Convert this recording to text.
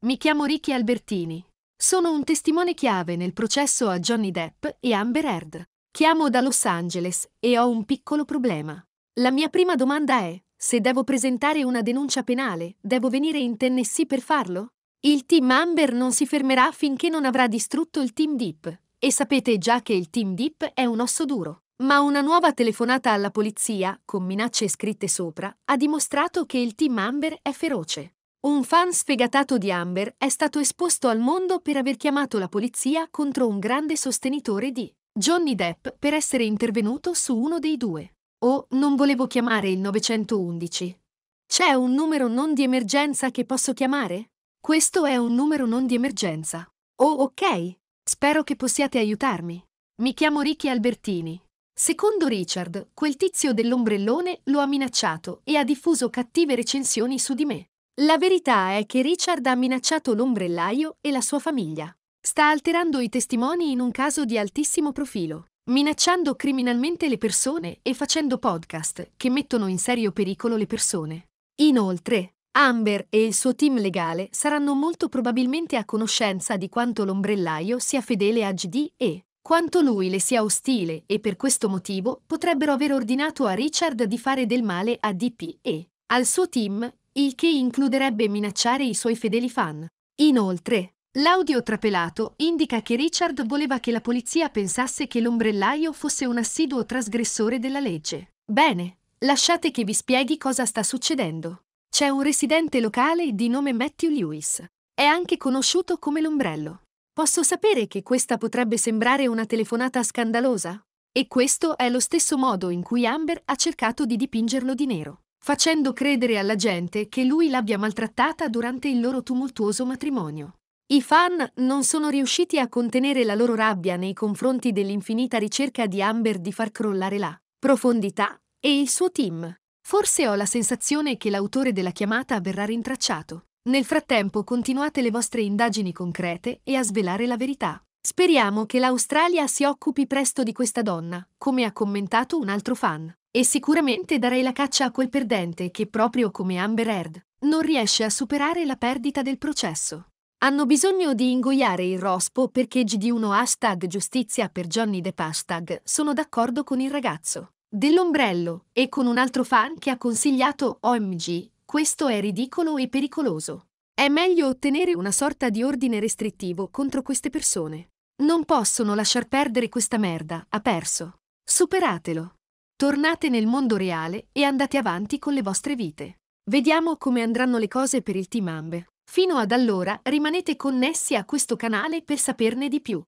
Mi chiamo Ricky Albertini. Sono un testimone chiave nel processo a Johnny Depp e Amber Heard. Chiamo da Los Angeles e ho un piccolo problema. La mia prima domanda è, se devo presentare una denuncia penale, devo venire in Tennessee per farlo? Il team Amber non si fermerà finché non avrà distrutto il team Deep. E sapete già che il team Deep è un osso duro. Ma una nuova telefonata alla polizia, con minacce scritte sopra, ha dimostrato che il team Amber è feroce. Un fan sfegatato di Amber è stato esposto al mondo per aver chiamato la polizia contro un grande sostenitore di Johnny Depp per essere intervenuto su uno dei due. oh, non volevo chiamare il 911. C'è un numero non di emergenza che posso chiamare? Questo è un numero non di emergenza. Oh ok, spero che possiate aiutarmi. Mi chiamo Ricky Albertini. Secondo Richard, quel tizio dell'ombrellone lo ha minacciato e ha diffuso cattive recensioni su di me. La verità è che Richard ha minacciato l'ombrellaio e la sua famiglia. Sta alterando i testimoni in un caso di altissimo profilo, minacciando criminalmente le persone e facendo podcast che mettono in serio pericolo le persone. Inoltre, Amber e il suo team legale saranno molto probabilmente a conoscenza di quanto l'ombrellaio sia fedele a GD e quanto lui le sia ostile e per questo motivo potrebbero aver ordinato a Richard di fare del male a DP e al suo team il che includerebbe minacciare i suoi fedeli fan. Inoltre, l'audio trapelato indica che Richard voleva che la polizia pensasse che l'ombrellaio fosse un assiduo trasgressore della legge. Bene, lasciate che vi spieghi cosa sta succedendo. C'è un residente locale di nome Matthew Lewis. È anche conosciuto come l'ombrello. Posso sapere che questa potrebbe sembrare una telefonata scandalosa? E questo è lo stesso modo in cui Amber ha cercato di dipingerlo di nero facendo credere alla gente che lui l'abbia maltrattata durante il loro tumultuoso matrimonio. I fan non sono riusciti a contenere la loro rabbia nei confronti dell'infinita ricerca di Amber di far crollare la profondità e il suo team. Forse ho la sensazione che l'autore della chiamata verrà rintracciato. Nel frattempo continuate le vostre indagini concrete e a svelare la verità. Speriamo che l'Australia si occupi presto di questa donna, come ha commentato un altro fan. E sicuramente darei la caccia a quel perdente che, proprio come Amber Heard, non riesce a superare la perdita del processo. Hanno bisogno di ingoiare il rospo perché GD1 hashtag giustizia per Johnny Depp hashtag sono d'accordo con il ragazzo dell'ombrello e con un altro fan che ha consigliato OMG, questo è ridicolo e pericoloso. È meglio ottenere una sorta di ordine restrittivo contro queste persone. Non possono lasciar perdere questa merda, ha perso. Superatelo tornate nel mondo reale e andate avanti con le vostre vite. Vediamo come andranno le cose per il Team Ambe. Fino ad allora rimanete connessi a questo canale per saperne di più.